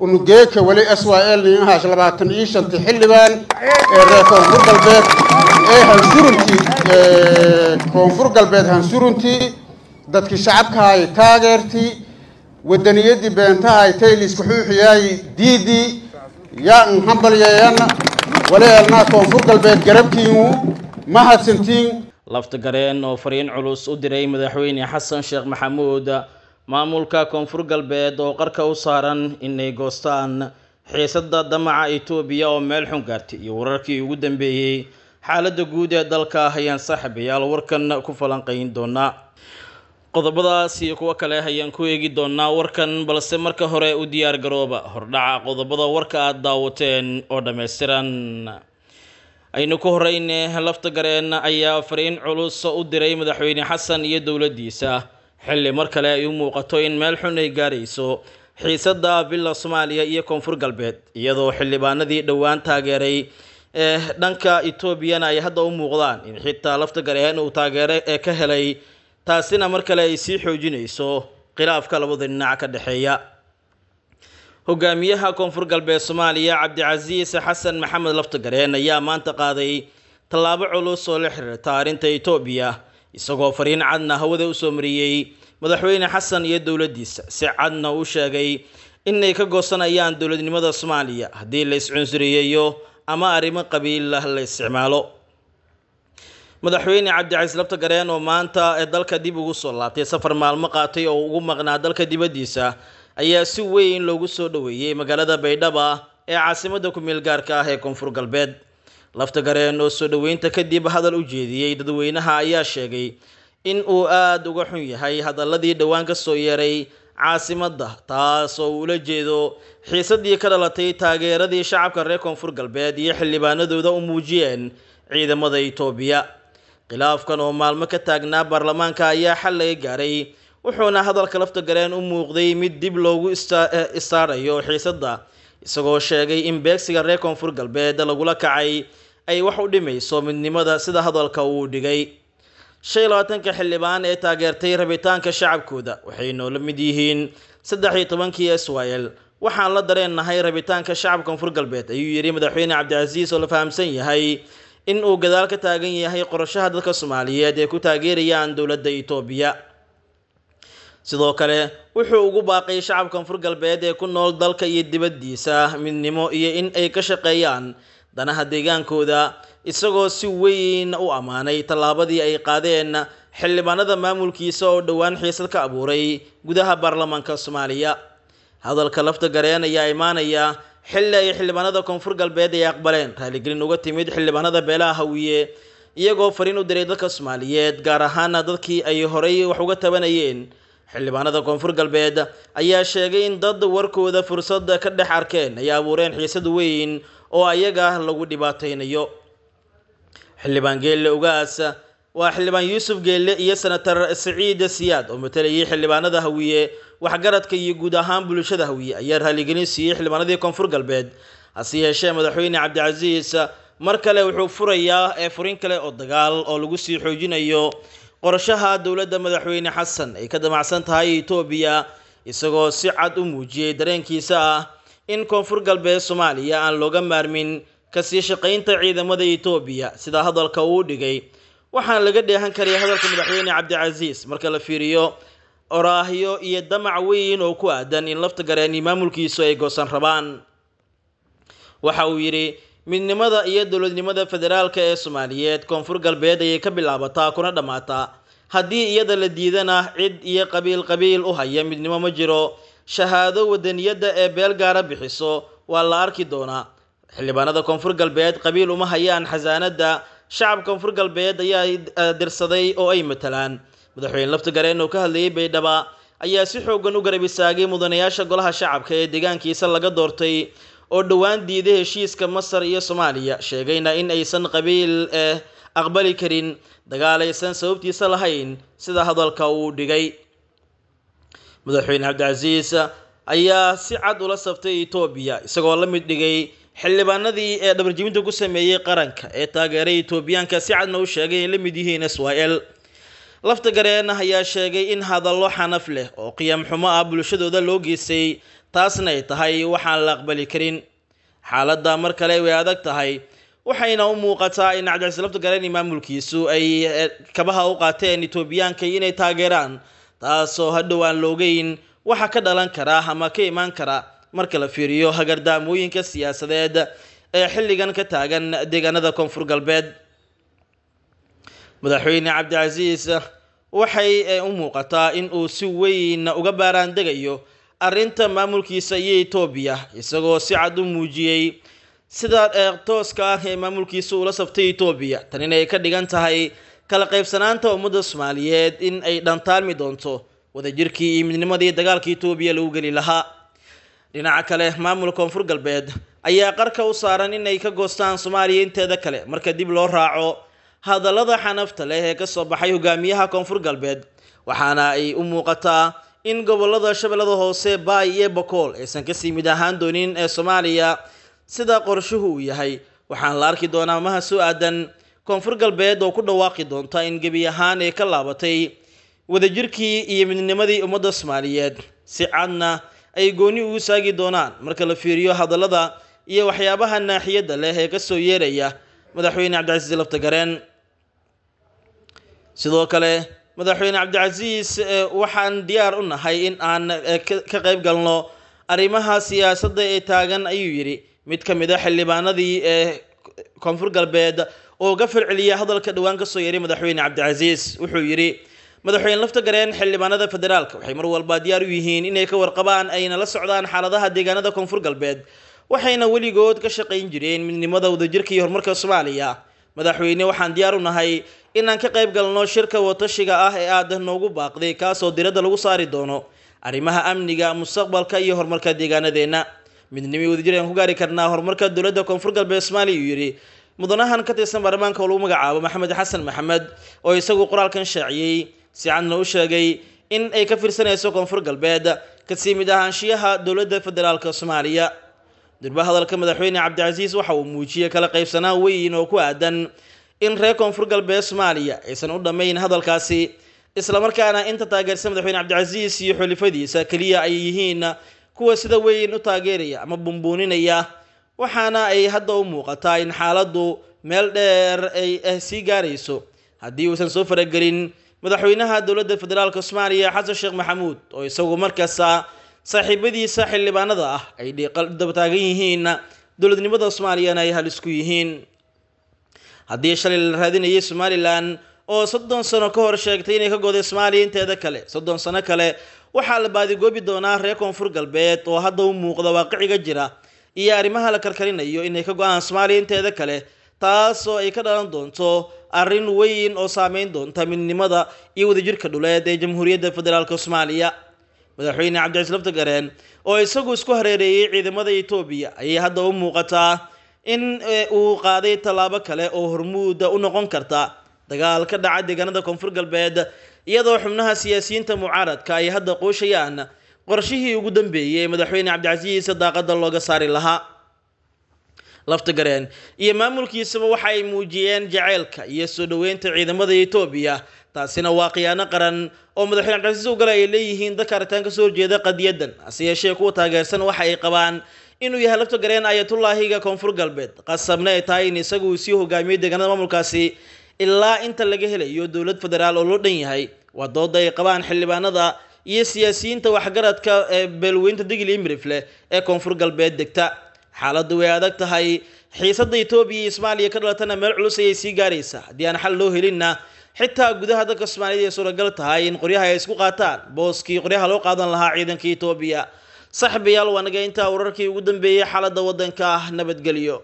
unugeeka weli s y l inhash labaatan iyo shanta xildhibaan ee reer koonfur galbeed ee hansurunti koonfur galbeed hansuruntii dadkii shacabkahay taageertii wadaniyadii beentahay tayliisku xuuxiyaay diidii yaan hambalyeeyana wali elnaa koonfur galbeed garabkiinu mahadsantiin laftagareen oo fariin culus u diray madaxweyne xasan sheekh maxamuud maamulka koonfur galbeed oo qarka u saaran inay goostaan xiisadda damaca etoobiya oo meel xun gaartay iyo wararkii ugu dambeeyey xaaladda guud ee dalka ayaan saaxiibayaal warkan ku falanqayn doonaa qodobadaas iyo kuwo kale ayaan ku eegi doonaa warkan balse marka hore u diyaar garooba hordhaca qodobada warka aada daawateen oo dhammaystiran aynu ku horeyne lafta gareen ayaa fariin culus u diray madaxweyne xasan iyo dowladdiisa xilli mar kale ay u muuqato in meel xun ay gaarayso xiisadda billa soomaaliya iyo koonfur galbeed iyadoo xildhibaanadii dhowaan taageeray ee eh, dhanka etoobiyana ay hadda u muuqdaan in xitaa lafta garaeen uu taageero ee eh, ka helay taasina mar kale ay sii xoojinayso khilaafka labada dhinac ka dhexeeya hogaamiyaha koonfur galbeed soomaaliya cabdicasiis xasan maxamed laftagareen ayaa maanta qaaday tallaabo culus oo la xiriirta arrinta etoobiya isagoo fariin cadna hawada usoo mariyey madaxweyne xasan iyo dowladdiisa si cadna u sheegay inay ka goosanayaan dowladnimada soomaaliya haddii la cunsuriyeeyo ama arrimo qabiilah la isticmaalo madaxweyne cabdicasiis labta gareen oo maanta ee dalka dib ugu soo laabtay safar maalmo qaatay oo ugu maqnaa dalka dibaddiisa ayaa si weyn loogu soo dhoweeyey magaalada baydhaba ee caasimada ku-meel gaarka ah ee koonfur galbeed lafta gareen oo soo dhoweynta kadib hadal u jeediyey dadweynaha ayaa sheegay in uu aada uga xun yahay hadalladii dhowaan ka soo yeeray caasimadda taasoo ula jeedo xiisadii ka dhalatay taageeradii shacabka reer koonfur galbeed iyo xildhibaanadooda u muujiyeen ciidamada itoobiya khilaafkan oo maalmo ka taagnaa baarlamaanka ayaa xal laga gaaray wuxuuna hadalka lafta gareen u muuqday mid dib loogu eh, istaarayo xiisadda isagoo sheegay in beegsiga reer koonfur galbeed lagula kacay ay wax u dhimayso midnimada sida hadalka uu dhigay shan iyo labaatanka xildhibaan ee taageertay rabitaanka shacabkooda waxay noola mid yihiin saddex iyo tobankii s y l waxaan la dareennahay rabitaanka shacabka koonfur galbeed ayuu yidhi madaxweyne cabdicasiis oo la fahamsan yahay in uu gadaal ka taagan yahay qorashaha dadka soomaaliyeed ee ku taageerayaan dowladda etoobiya sidoo kale wuxuu ugu baaqay shacabka koonfur galbeed ee ku nool dalka iyo dibaddiisa midnimo iyo in ay ka shaqeeyaan danaha deegaankooda isagoo si weyn u ammaanay tallaabadii ay qaadeen xildhibaanada maamulkiisa oo dhowaan xiisad ka abuuray gudaha baarlamaanka soomaaliya hadalka lafta gareen ayaa imaanaya xilli ay xildhibaanada koonfur galbeed ay aqbaleen raaligelin uga timid xildhibaanada beelaha hawiye iyagoo fariin u diray dadka soomaaliyeed gaar ahaana dadkii ay horay wax uga tabanayeen xildhibaanada koonfur galbeed ayaa sheegay in dad warkooda fursad ka dhex arkeen ay abuureen xiisad weyn oo ayaga lagu dhibaateynayo xildhibaan geelle ugaas waa xildhibaan yuusuf geelle iyo senatar siciide siyaad oo matalayay xildhibaanada hawiye waxgaradka iyo guud ahaan bulshada hawiye ayaa raaligelin siiyey xildhibaanadii koonfur galbeed hase yeeshee madaxweyne cabdicasiis mar kale wuxuu furayaa ee furin kale oo dagaal oo lagu sii xoojinayo qorshaha dowladda madaxweyne xasan ay ka damacsan tahay etoobiya isagoo si cad u muujiyey dareenkiisa ah in koonfur galbeed soomaaliya aan looga maarmin kasii shaqaynta ciidamada etoobiya sidaa hadalka uu dhigay waxaan laga dheehan karayaa hadalka madaxweyne cabdicasiis marka la fiiriyo oraahyo iyo damac weyn oo ku aadan in lafta gareeni maamulkiisu ay goosan rabaan waxa uu yidhi midnimada iyo dowladnimada federaalka ee soomaaliyeed koonfur galbeed ayay ka bilaabataa kuna dhammaataa haddii iyada la diidana cid iyo qabiil qabiil u haya midnimo ma jiro shahaado wadaniyadda ee beel gaara bixiso waa la arki doonaa xildhibaanada koonfur galbeed qabiil uma hayaan xasaanadda shacab koonfur galbeed ayaa e, dirsaday oo ay matalaan madaxweyne lafta gareen oo ka hadlayay baydhaba ayaa si xoogan u garab istaagay mudanayaasha golaha shacabka ee deegaankiisa laga doortay oo dhowaan diiday heshiiska masar iyo soomaaliya sheegayna in aysan qabiil eh aqbali karin dagaal aysan sababtiisa lahayn sida hadalka uu dhigay madaxweyne cabdicasiis ayaa si cad ula sabtay etoobiya isagoo la mid dhigay xildhibaanadii ee dhabarjibinta ku sameeyey qaranka ee taageeray etoobiyaanka si cadna u sheegay ay la mid yihiin israa'el laftagareen ayaa sheegay in hadallo xanaf leh oo qiyam xumo ah bulshadooda loo geystay taasna ay tahay waxaan la aqbali karin xaaladda mar kale way adag tahay waxayna u muuqataa in cabdicise laftagareen maamulkiisu ay eh, kabaha u qaateen etoobiyaanka inay taageeraan taasoo hadhow aan loogeyn waxa ka dhalan kara ama ka imaan kara marka la fiiriyo hagardaamooyinka siyaasadeed ee xilligan ka taagan deegaanada koonfur galbeed madaxweyne cabdicasiis waxay eh, u muuqataa in uu si weyn uga baaraandegayo arrinta maamulkiisa iyo etoobiya isagoo si cad u muujiyey sida eh, tooska ah ee maamulkiisa ula sabtay etoobiya tan inay ka dhigan tahay kala qaybsanaanta ummadda soomaaliyeed in ay dhantaalmi doonto wadajirkii iyo midnimadii dagaalka etoobiya lagu geli lahaa dhinaca kale maamulka koonfur galbeed ayaa qarka u saaran inay ka goostaan soomaaliya inteeda kale marka dib loo raaco hadallada xanafta leh ee kasoo baxay hogaamiyaha koonfur galbeed waxaana ay u muuqataa in gobolada shabeellada hoose baay iyo bakool aysan kasii mid ahaan doonin ee soomaaliya sida qorshuhu uu yahay waxaan la arki doonaa amaha aadan koonfur galbeed oo ku dhawaaqi doonta in gebi ahaan ay ka laabatay wadajirkii iyo midnimadii ummadda soomaaliyeed si cadna ay gooni ugu saagi doonaan marka la fiiriyo hadallada iyo waxyaabaha naaxiyadda leh ee kasoo yeeraya madaxweyne cabdicasiis laftagareen sidoo kale madaxweyne cabdicasiis eh, waxaan diyaar u nahay in aan eh, ka qayb galno arrimaha siyaasadda ee taagan ayuu yidhi mid ka mid a ah xildhibaanadii ee eh, koonfur galbeed oo ka falceliya hadalka dhowaan soo yeeray madaxweyne cabdicasiis wuxuu yidhi madaxweyne lafta gareen xildhibaanada federaalk waxay mar walba diyaar u yihiin inay ka warqabaan ayna la socdaan xaaladaha deegaanada koonfur galbeed waxayna weligood ka shaqayn jireen midnimada wadajirka iyo horumarka soomaaliya madaxweyne waxaan diyaar u nahay inaan ka qayb galno shirka watashiga ah ee aad noogu baaqday kaasoo diradda lagu saari doono arrimaha amniga mustaqbalka iyo horumarka deegaanadeenna midnimi wadajir ayaan ku gaari karnaa horumarka dowladda koonfur galbeed soomaaliya uu yidhi mudanahan ka tirsan baarlamaanka oo lagu magacaabo maxamed xasan maxamed oo isagu qoraalkan shaaciyey si cadna u sheegay in ay ka fiirsanayso koonfur galbeed ka mid ahaanshiyaha dowladda federaalka soomaaliya durba hadalka madaxweyne cabdicasiis waxa uu muujiyey kala qaybsanaa weyn oo ku aadan in reer koonfur galbeed soomaaliya aysan u dhammayn hadalkaasi islamarkaana inta taageersan madaxweyne cabdicasiis iyo xulifadiisa keliya ay yihiin kuwa sida weyn u taageeraya ama bumbuuninaya waxaana ay hadda u muuqataa in xaaladdu meel dheer ay eh, sii gaarayso haddii uusan soo faragelin madaxweynaha dowladda federaalka soomaaliya xasan sheekh maxamuud oo isagu markaasa saaxiibadiisa xildhibaanada ah ay dhiiqadaba taagan yihiinna dowladnimada soomaaliyana ay hal isku yihiin haddii shalay la raadinayay somalilan oo soddon sano ka hor sheegtay inay ka goday soomaaliya inteeda kale soddon sano kale waxaa la baadigoobi doonaa reer koonfur galbeed oo hadda u muuqda waaqiciga jira iyo arrimaha la karkarinayo inay ka go-aan soomaaliya inteeda kale taasoo ay ka dhalan doonto arrin weyn oo saameyn doonta midnimada iyo wadajirka dhuleed ee jamhuuriyadda federaalk soomaaliya madaxweyne cabdicii laftagareen oo isagu isku hareereeyey ciidamada etoobiya ayay hadda u muuqataa in eh, uu qaaday tallaabo kale oo hormuuda u noqon karta dagaal ka dhaca deegaanada koonfur galbeed iyadoo xubnaha siyaasiyiinta mucaaradka ay hadda quushayaan qorshihii ugu dambeeyey ee madaxweyne cabdicasiis daaqada looga saari lahaa lafta gareen iyo maamulkiisaba waxa ay muujiyeen jaceylka iyo soo dhoweynta ciidamada etoobiya taasina waa khiyaano qaran oo madaxweyne cabdicasiis ugala ay leeyihiin dadka aritaan ka soo jeeda qadiyadan hase yeeshee kuwa taageersan waxa ay qabaan inuu yahay lafta gareen ayatulaahiga koonfur galbeed qasabna ay tahay in isagu uu sii hogaamiyey deegaanada maamulkaasi ilaa inta laga helayo dowlad federaal oo loo dhan yahay waa dooda ay qabaan xildhibaanada iyo siyaasiyiinta waxgaradka ee beelweynta digil iyo ee koonfur galbeed degta xaaladdu way adag tahay xiisadda etoobiya iyo soomaaliya ka dhalatana meel culus ayay sii gaaraysaa haddii aan xal loo helinna xitaa gudaha dalka soomaaliyad ay suuragal tahay in qoryaha ay isku qaataan booskii qoryaha loo qaadan lahaa ciidanka etoobiya saxiibayaal waanaga intaa wararkii ugu dambeeyey xaaladda waddanka ah nabadgelyo